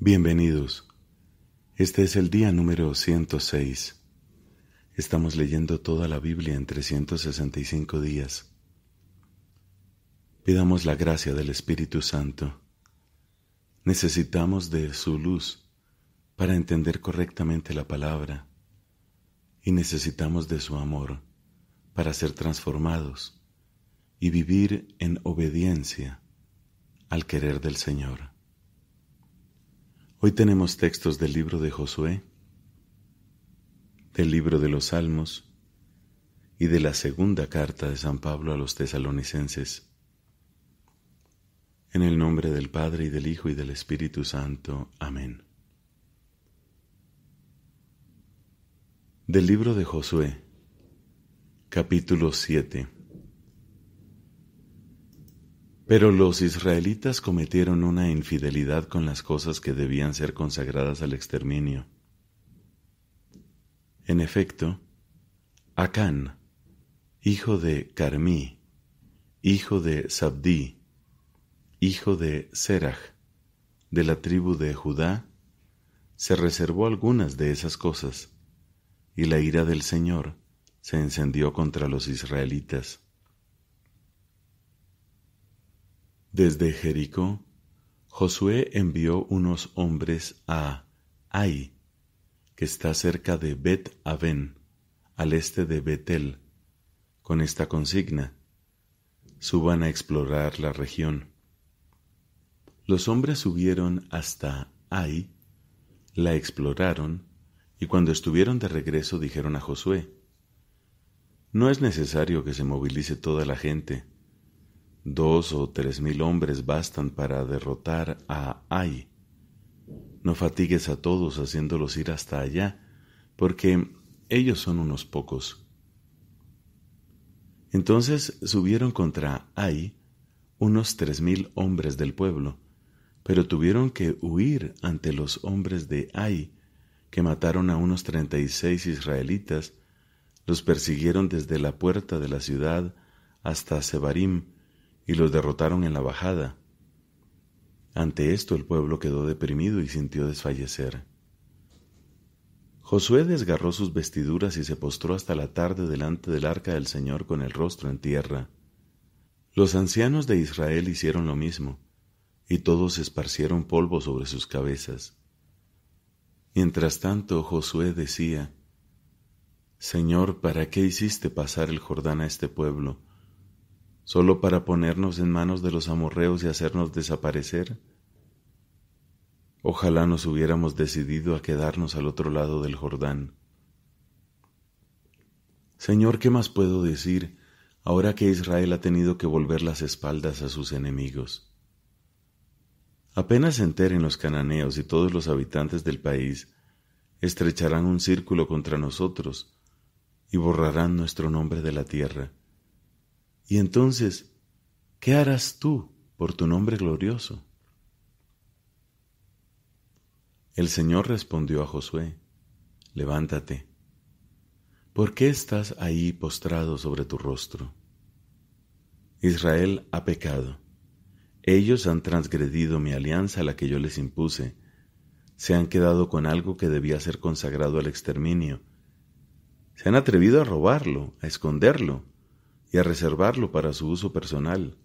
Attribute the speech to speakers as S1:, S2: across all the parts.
S1: Bienvenidos. Este es el día número 106. Estamos leyendo toda la Biblia en 365 días. Pidamos la gracia del Espíritu Santo. Necesitamos de su luz para entender correctamente la palabra y necesitamos de su amor para ser transformados y vivir en obediencia al querer del Señor. Hoy tenemos textos del libro de Josué, del libro de los Salmos y de la segunda carta de San Pablo a los tesalonicenses. En el nombre del Padre y del Hijo y del Espíritu Santo. Amén. Del libro de Josué, capítulo 7. Pero los israelitas cometieron una infidelidad con las cosas que debían ser consagradas al exterminio. En efecto, Acán, hijo de Carmí, hijo de Sabdí, hijo de Serach, de la tribu de Judá, se reservó algunas de esas cosas, y la ira del Señor se encendió contra los israelitas. Desde Jericó, Josué envió unos hombres a Ai, que está cerca de Bet Aven, al este de Betel, con esta consigna: Suban a explorar la región. Los hombres subieron hasta Ai, la exploraron, y cuando estuvieron de regreso dijeron a Josué: No es necesario que se movilice toda la gente Dos o tres mil hombres bastan para derrotar a Ai. No fatigues a todos haciéndolos ir hasta allá, porque ellos son unos pocos. Entonces subieron contra Ai unos tres mil hombres del pueblo, pero tuvieron que huir ante los hombres de Ai, que mataron a unos treinta y seis israelitas, los persiguieron desde la puerta de la ciudad hasta Sebarim, y los derrotaron en la bajada. Ante esto el pueblo quedó deprimido y sintió desfallecer. Josué desgarró sus vestiduras y se postró hasta la tarde delante del arca del Señor con el rostro en tierra. Los ancianos de Israel hicieron lo mismo, y todos esparcieron polvo sobre sus cabezas. Mientras tanto Josué decía, Señor, ¿para qué hiciste pasar el Jordán a este pueblo? solo para ponernos en manos de los amorreos y hacernos desaparecer? Ojalá nos hubiéramos decidido a quedarnos al otro lado del Jordán. Señor, ¿qué más puedo decir ahora que Israel ha tenido que volver las espaldas a sus enemigos? Apenas se enteren los cananeos y todos los habitantes del país, estrecharán un círculo contra nosotros y borrarán nuestro nombre de la tierra. Y entonces, ¿qué harás tú por tu nombre glorioso? El Señor respondió a Josué, levántate. ¿Por qué estás ahí postrado sobre tu rostro? Israel ha pecado. Ellos han transgredido mi alianza, la que yo les impuse. Se han quedado con algo que debía ser consagrado al exterminio. Se han atrevido a robarlo, a esconderlo, y a reservarlo para su uso personal.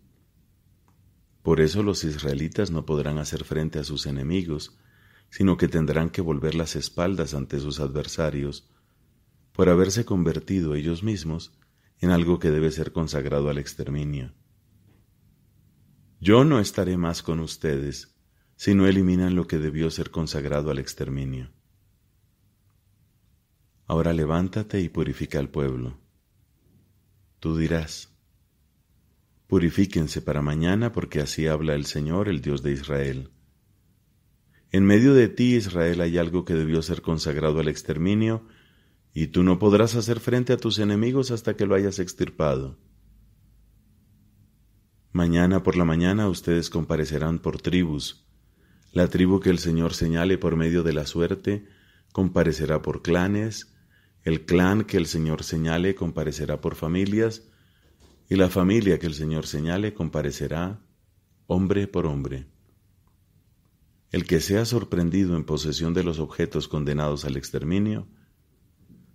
S1: Por eso los israelitas no podrán hacer frente a sus enemigos, sino que tendrán que volver las espaldas ante sus adversarios, por haberse convertido ellos mismos en algo que debe ser consagrado al exterminio. Yo no estaré más con ustedes si no eliminan lo que debió ser consagrado al exterminio. Ahora levántate y purifica al pueblo. Tú dirás, Purifíquense para mañana porque así habla el Señor, el Dios de Israel. En medio de ti, Israel, hay algo que debió ser consagrado al exterminio, y tú no podrás hacer frente a tus enemigos hasta que lo hayas extirpado. Mañana por la mañana ustedes comparecerán por tribus. La tribu que el Señor señale por medio de la suerte comparecerá por clanes, el clan que el Señor señale comparecerá por familias, y la familia que el Señor señale comparecerá hombre por hombre. El que sea sorprendido en posesión de los objetos condenados al exterminio,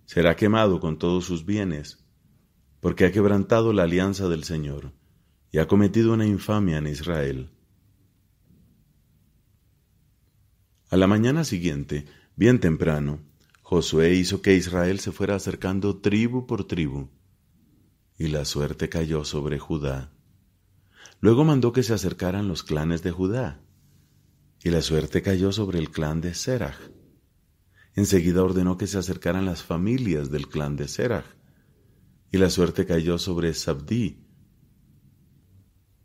S1: será quemado con todos sus bienes, porque ha quebrantado la alianza del Señor y ha cometido una infamia en Israel. A la mañana siguiente, bien temprano, Josué hizo que Israel se fuera acercando tribu por tribu, y la suerte cayó sobre Judá. Luego mandó que se acercaran los clanes de Judá, y la suerte cayó sobre el clan de Seraj. Enseguida ordenó que se acercaran las familias del clan de Seraj, y la suerte cayó sobre Sabdí.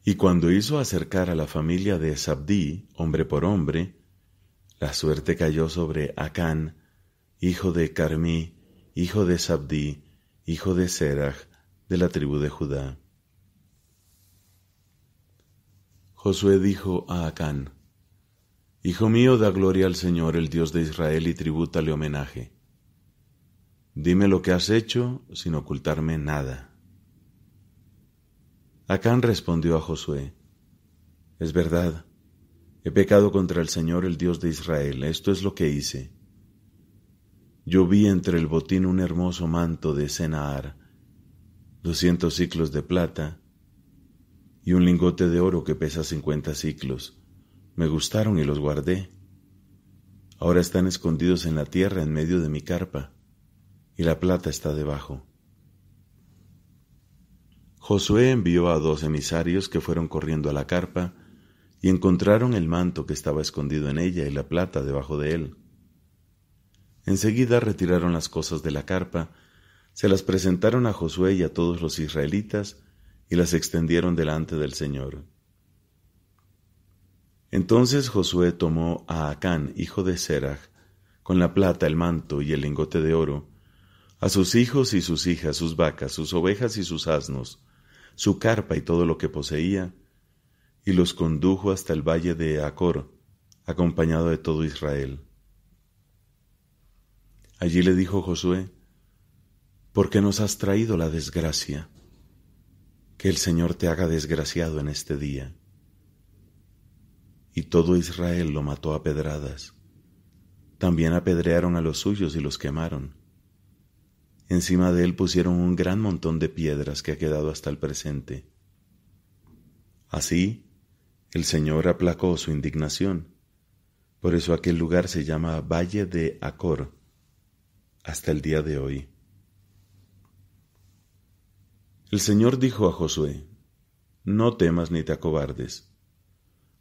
S1: Y cuando hizo acercar a la familia de Sabdí, hombre por hombre, la suerte cayó sobre Acán, hijo de Carmí, hijo de Sabdí, hijo de Serach, de la tribu de Judá. Josué dijo a Acán, Hijo mío, da gloria al Señor, el Dios de Israel, y tribútale homenaje. Dime lo que has hecho sin ocultarme nada. Acán respondió a Josué, Es verdad, he pecado contra el Señor, el Dios de Israel, esto es lo que hice. Yo vi entre el botín un hermoso manto de Senaar, doscientos ciclos de plata y un lingote de oro que pesa cincuenta ciclos. Me gustaron y los guardé. Ahora están escondidos en la tierra en medio de mi carpa, y la plata está debajo. Josué envió a dos emisarios que fueron corriendo a la carpa, y encontraron el manto que estaba escondido en ella y la plata debajo de él. Enseguida retiraron las cosas de la carpa, se las presentaron a Josué y a todos los israelitas, y las extendieron delante del Señor. Entonces Josué tomó a Acán, hijo de Serach, con la plata, el manto y el lingote de oro, a sus hijos y sus hijas, sus vacas, sus ovejas y sus asnos, su carpa y todo lo que poseía, y los condujo hasta el valle de Acor, acompañado de todo Israel. Allí le dijo Josué, ¿por qué nos has traído la desgracia? Que el Señor te haga desgraciado en este día. Y todo Israel lo mató a pedradas. También apedrearon a los suyos y los quemaron. Encima de él pusieron un gran montón de piedras que ha quedado hasta el presente. Así, el Señor aplacó su indignación. Por eso aquel lugar se llama Valle de Acor hasta el día de hoy. El Señor dijo a Josué, No temas ni te acobardes.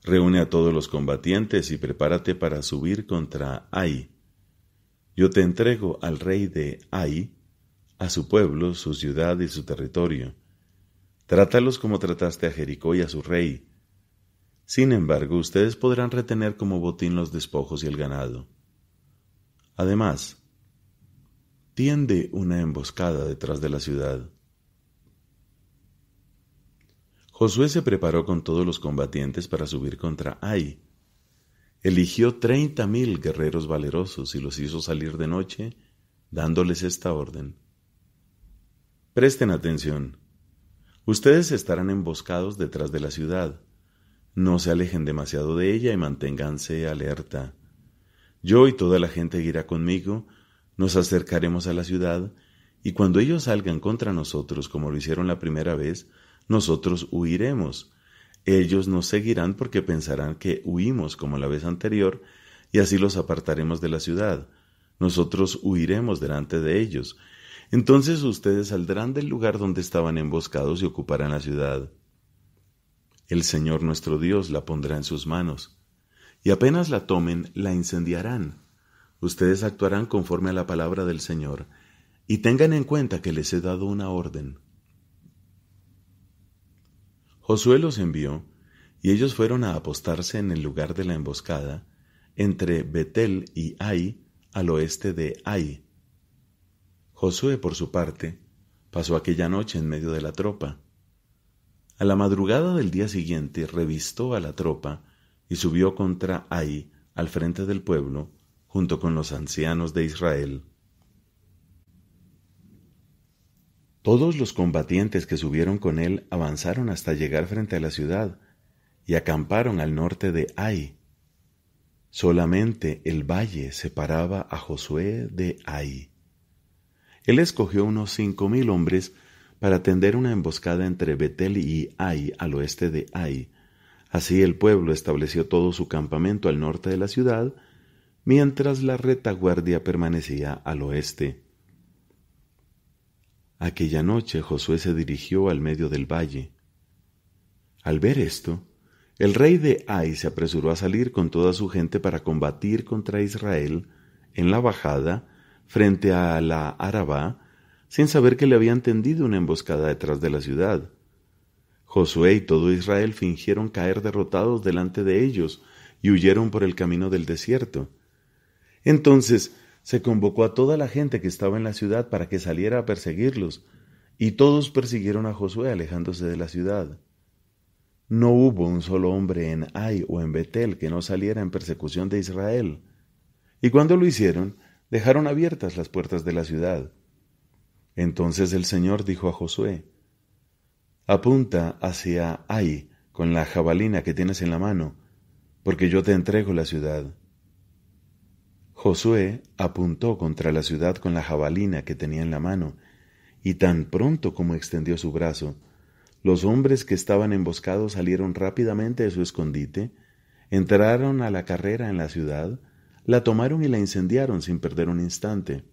S1: Reúne a todos los combatientes y prepárate para subir contra Ai. Yo te entrego al rey de Ai, a su pueblo, su ciudad y su territorio. Trátalos como trataste a Jericó y a su rey. Sin embargo, ustedes podrán retener como botín los despojos y el ganado. Además, tiende una emboscada detrás de la ciudad. Josué se preparó con todos los combatientes para subir contra Ai. Eligió treinta mil guerreros valerosos y los hizo salir de noche, dándoles esta orden. Presten atención. Ustedes estarán emboscados detrás de la ciudad. No se alejen demasiado de ella y manténganse alerta. Yo y toda la gente irá conmigo nos acercaremos a la ciudad, y cuando ellos salgan contra nosotros, como lo hicieron la primera vez, nosotros huiremos. Ellos nos seguirán porque pensarán que huimos como la vez anterior, y así los apartaremos de la ciudad. Nosotros huiremos delante de ellos. Entonces ustedes saldrán del lugar donde estaban emboscados y ocuparán la ciudad. El Señor nuestro Dios la pondrá en sus manos, y apenas la tomen, la incendiarán ustedes actuarán conforme a la palabra del Señor, y tengan en cuenta que les he dado una orden. Josué los envió, y ellos fueron a apostarse en el lugar de la emboscada, entre Betel y Ai, al oeste de Ai. Josué, por su parte, pasó aquella noche en medio de la tropa. A la madrugada del día siguiente revistó a la tropa y subió contra Ai, al frente del pueblo, junto con los ancianos de Israel. Todos los combatientes que subieron con él avanzaron hasta llegar frente a la ciudad y acamparon al norte de Ai. Solamente el valle separaba a Josué de Ai. Él escogió unos cinco mil hombres para tender una emboscada entre Betel y Ai al oeste de Ai. Así el pueblo estableció todo su campamento al norte de la ciudad mientras la retaguardia permanecía al oeste. Aquella noche Josué se dirigió al medio del valle. Al ver esto, el rey de Ai se apresuró a salir con toda su gente para combatir contra Israel en la bajada frente a la Araba, sin saber que le habían tendido una emboscada detrás de la ciudad. Josué y todo Israel fingieron caer derrotados delante de ellos y huyeron por el camino del desierto. Entonces se convocó a toda la gente que estaba en la ciudad para que saliera a perseguirlos, y todos persiguieron a Josué alejándose de la ciudad. No hubo un solo hombre en Ai o en Betel que no saliera en persecución de Israel. Y cuando lo hicieron, dejaron abiertas las puertas de la ciudad. Entonces el Señor dijo a Josué, Apunta hacia Ai con la jabalina que tienes en la mano, porque yo te entrego la ciudad. Josué apuntó contra la ciudad con la jabalina que tenía en la mano, y tan pronto como extendió su brazo, los hombres que estaban emboscados salieron rápidamente de su escondite, entraron a la carrera en la ciudad, la tomaron y la incendiaron sin perder un instante.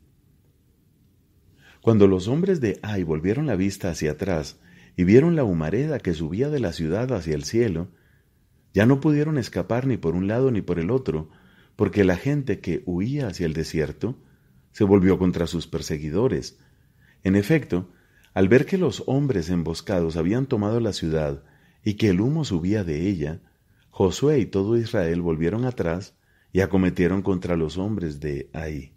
S1: Cuando los hombres de Ai volvieron la vista hacia atrás y vieron la humareda que subía de la ciudad hacia el cielo, ya no pudieron escapar ni por un lado ni por el otro, porque la gente que huía hacia el desierto se volvió contra sus perseguidores. En efecto, al ver que los hombres emboscados habían tomado la ciudad y que el humo subía de ella, Josué y todo Israel volvieron atrás y acometieron contra los hombres de Ahí.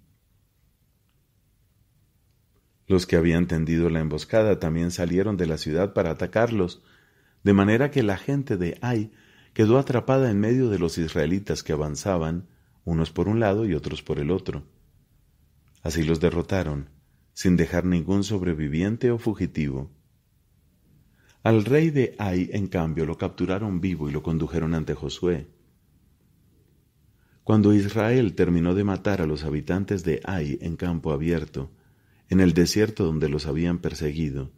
S1: Los que habían tendido la emboscada también salieron de la ciudad para atacarlos, de manera que la gente de Ai quedó atrapada en medio de los israelitas que avanzaban unos por un lado y otros por el otro. Así los derrotaron, sin dejar ningún sobreviviente o fugitivo. Al rey de Ai, en cambio, lo capturaron vivo y lo condujeron ante Josué. Cuando Israel terminó de matar a los habitantes de Ai en campo abierto, en el desierto donde los habían perseguido,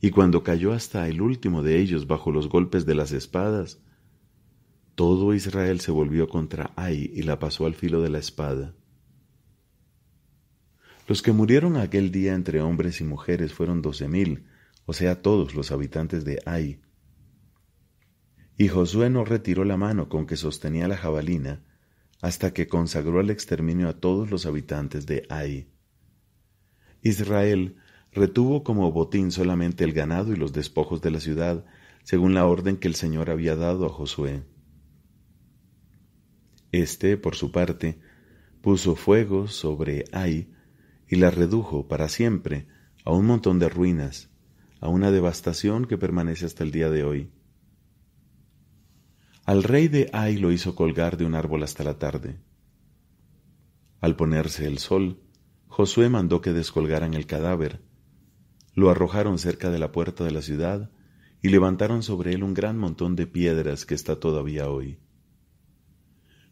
S1: y cuando cayó hasta el último de ellos bajo los golpes de las espadas, todo Israel se volvió contra Ai y la pasó al filo de la espada. Los que murieron aquel día entre hombres y mujeres fueron doce mil, o sea, todos los habitantes de Ai. Y Josué no retiró la mano con que sostenía la jabalina hasta que consagró al exterminio a todos los habitantes de Ai. Israel retuvo como botín solamente el ganado y los despojos de la ciudad, según la orden que el Señor había dado a Josué. Este, por su parte, puso fuego sobre Ai y la redujo para siempre a un montón de ruinas, a una devastación que permanece hasta el día de hoy. Al rey de Ai lo hizo colgar de un árbol hasta la tarde. Al ponerse el sol, Josué mandó que descolgaran el cadáver. Lo arrojaron cerca de la puerta de la ciudad y levantaron sobre él un gran montón de piedras que está todavía hoy.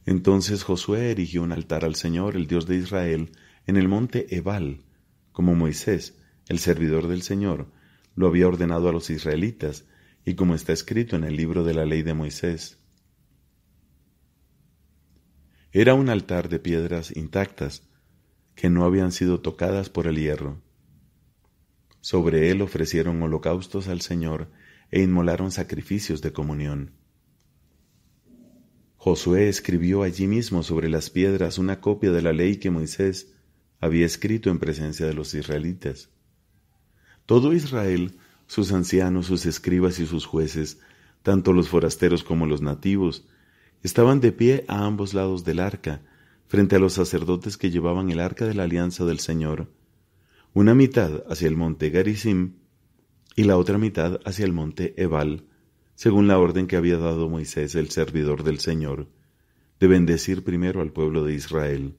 S1: Entonces Josué erigió un altar al Señor, el Dios de Israel, en el monte Ebal, como Moisés, el servidor del Señor, lo había ordenado a los israelitas, y como está escrito en el libro de la ley de Moisés. Era un altar de piedras intactas, que no habían sido tocadas por el hierro. Sobre él ofrecieron holocaustos al Señor e inmolaron sacrificios de comunión. Josué escribió allí mismo sobre las piedras una copia de la ley que Moisés había escrito en presencia de los israelitas. Todo Israel, sus ancianos, sus escribas y sus jueces, tanto los forasteros como los nativos, estaban de pie a ambos lados del arca, frente a los sacerdotes que llevaban el arca de la alianza del Señor, una mitad hacia el monte Garisim y la otra mitad hacia el monte Ebal, según la orden que había dado Moisés, el servidor del Señor, de bendecir primero al pueblo de Israel.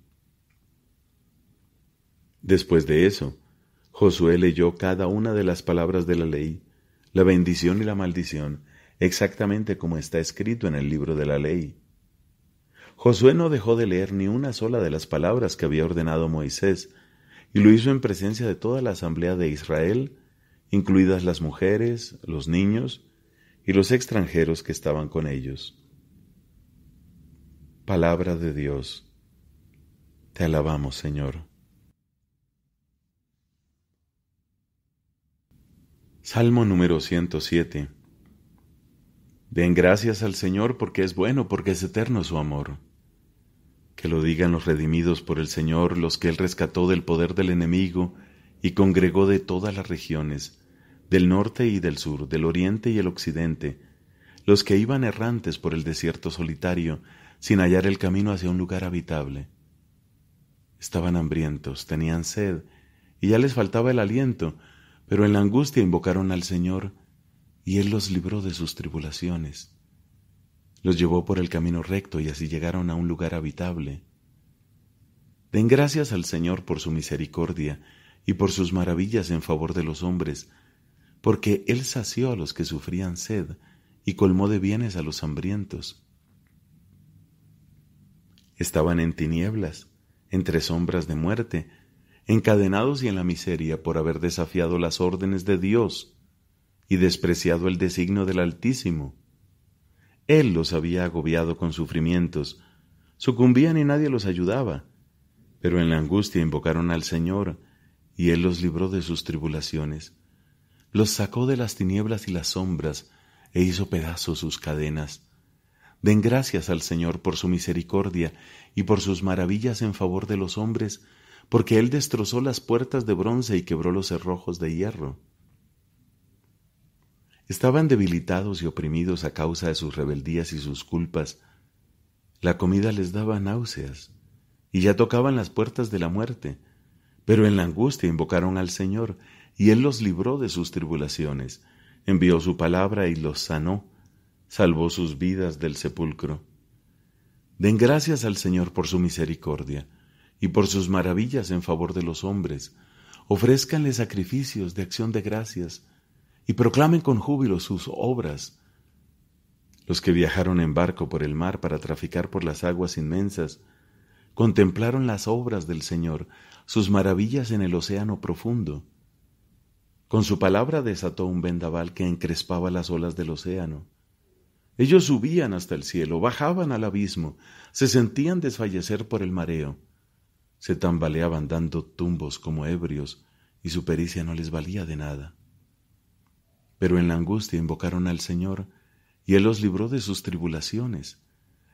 S1: Después de eso, Josué leyó cada una de las palabras de la ley, la bendición y la maldición, exactamente como está escrito en el libro de la ley. Josué no dejó de leer ni una sola de las palabras que había ordenado Moisés, y lo hizo en presencia de toda la asamblea de Israel, incluidas las mujeres, los niños y los extranjeros que estaban con ellos. Palabra de Dios. Te alabamos, Señor. Salmo número 107. Den gracias al Señor porque es bueno, porque es eterno su amor. Que lo digan los redimidos por el Señor, los que Él rescató del poder del enemigo y congregó de todas las regiones del norte y del sur, del oriente y el occidente, los que iban errantes por el desierto solitario, sin hallar el camino hacia un lugar habitable. Estaban hambrientos, tenían sed, y ya les faltaba el aliento, pero en la angustia invocaron al Señor, y Él los libró de sus tribulaciones. Los llevó por el camino recto y así llegaron a un lugar habitable. Den gracias al Señor por su misericordia y por sus maravillas en favor de los hombres, porque Él sació a los que sufrían sed y colmó de bienes a los hambrientos. Estaban en tinieblas, entre sombras de muerte, encadenados y en la miseria por haber desafiado las órdenes de Dios y despreciado el designio del Altísimo. Él los había agobiado con sufrimientos, sucumbían y nadie los ayudaba, pero en la angustia invocaron al Señor, y Él los libró de sus tribulaciones los sacó de las tinieblas y las sombras, e hizo pedazos sus cadenas. Den gracias al Señor por su misericordia y por sus maravillas en favor de los hombres, porque Él destrozó las puertas de bronce y quebró los cerrojos de hierro. Estaban debilitados y oprimidos a causa de sus rebeldías y sus culpas. La comida les daba náuseas, y ya tocaban las puertas de la muerte, pero en la angustia invocaron al Señor, y él los libró de sus tribulaciones, envió su palabra y los sanó, salvó sus vidas del sepulcro. Den gracias al Señor por su misericordia y por sus maravillas en favor de los hombres. Ofrézcanle sacrificios de acción de gracias y proclamen con júbilo sus obras. Los que viajaron en barco por el mar para traficar por las aguas inmensas, contemplaron las obras del Señor, sus maravillas en el océano profundo. Con su palabra desató un vendaval que encrespaba las olas del océano. Ellos subían hasta el cielo, bajaban al abismo, se sentían desfallecer por el mareo, se tambaleaban dando tumbos como ebrios, y su pericia no les valía de nada. Pero en la angustia invocaron al Señor, y Él los libró de sus tribulaciones.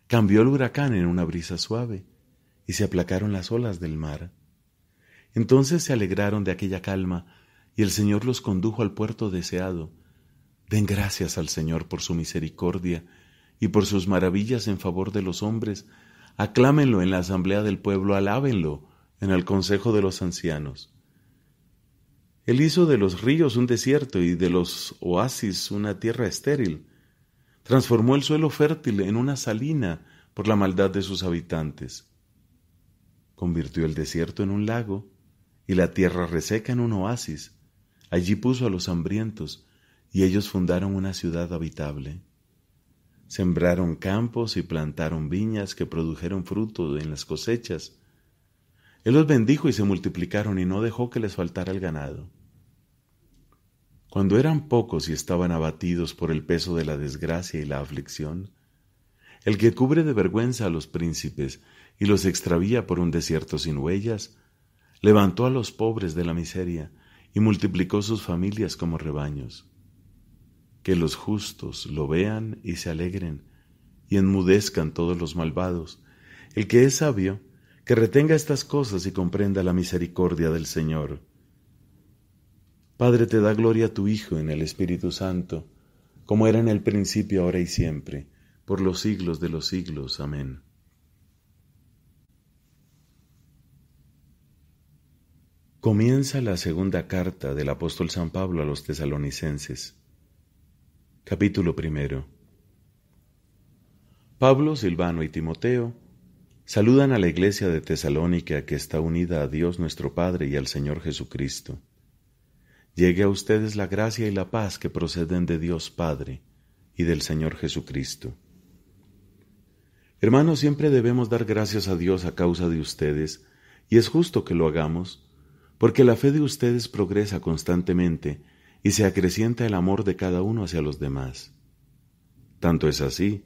S1: Cambió el huracán en una brisa suave, y se aplacaron las olas del mar. Entonces se alegraron de aquella calma, el Señor los condujo al puerto deseado. Den gracias al Señor por su misericordia y por sus maravillas en favor de los hombres. Aclámenlo en la asamblea del pueblo, alábenlo en el consejo de los ancianos. Él hizo de los ríos un desierto y de los oasis una tierra estéril. Transformó el suelo fértil en una salina por la maldad de sus habitantes. Convirtió el desierto en un lago y la tierra reseca en un oasis Allí puso a los hambrientos, y ellos fundaron una ciudad habitable. Sembraron campos y plantaron viñas que produjeron fruto en las cosechas. Él los bendijo y se multiplicaron y no dejó que les faltara el ganado. Cuando eran pocos y estaban abatidos por el peso de la desgracia y la aflicción, el que cubre de vergüenza a los príncipes y los extravía por un desierto sin huellas, levantó a los pobres de la miseria y multiplicó sus familias como rebaños. Que los justos lo vean y se alegren, y enmudezcan todos los malvados. El que es sabio, que retenga estas cosas y comprenda la misericordia del Señor. Padre, te da gloria a tu Hijo en el Espíritu Santo, como era en el principio, ahora y siempre, por los siglos de los siglos. Amén. Comienza la segunda carta del apóstol San Pablo a los tesalonicenses. Capítulo primero. Pablo, Silvano y Timoteo saludan a la iglesia de Tesalónica que está unida a Dios nuestro Padre y al Señor Jesucristo. Llegue a ustedes la gracia y la paz que proceden de Dios Padre y del Señor Jesucristo. Hermanos, siempre debemos dar gracias a Dios a causa de ustedes, y es justo que lo hagamos, porque la fe de ustedes progresa constantemente y se acrecienta el amor de cada uno hacia los demás. Tanto es así,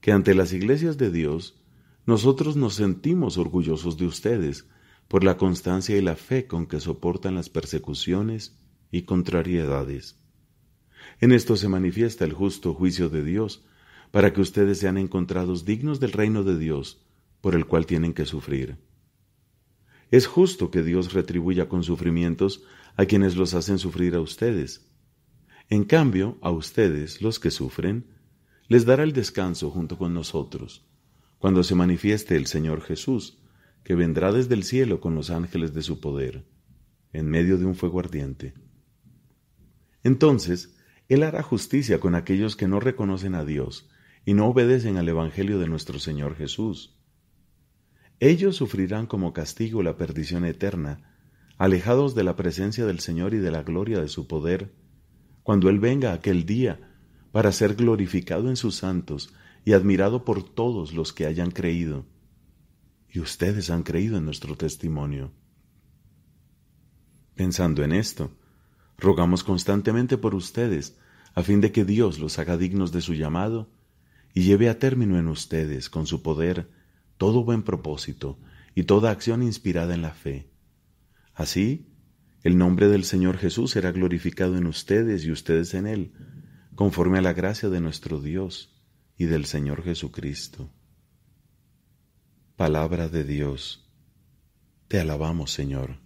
S1: que ante las iglesias de Dios, nosotros nos sentimos orgullosos de ustedes por la constancia y la fe con que soportan las persecuciones y contrariedades. En esto se manifiesta el justo juicio de Dios, para que ustedes sean encontrados dignos del reino de Dios, por el cual tienen que sufrir. Es justo que Dios retribuya con sufrimientos a quienes los hacen sufrir a ustedes. En cambio, a ustedes, los que sufren, les dará el descanso junto con nosotros, cuando se manifieste el Señor Jesús, que vendrá desde el cielo con los ángeles de su poder, en medio de un fuego ardiente. Entonces, Él hará justicia con aquellos que no reconocen a Dios y no obedecen al Evangelio de nuestro Señor Jesús ellos sufrirán como castigo la perdición eterna, alejados de la presencia del Señor y de la gloria de su poder, cuando Él venga aquel día para ser glorificado en sus santos y admirado por todos los que hayan creído. Y ustedes han creído en nuestro testimonio. Pensando en esto, rogamos constantemente por ustedes, a fin de que Dios los haga dignos de su llamado y lleve a término en ustedes, con su poder, todo buen propósito y toda acción inspirada en la fe. Así, el nombre del Señor Jesús será glorificado en ustedes y ustedes en Él, conforme a la gracia de nuestro Dios y del Señor Jesucristo. Palabra de Dios. Te alabamos, Señor.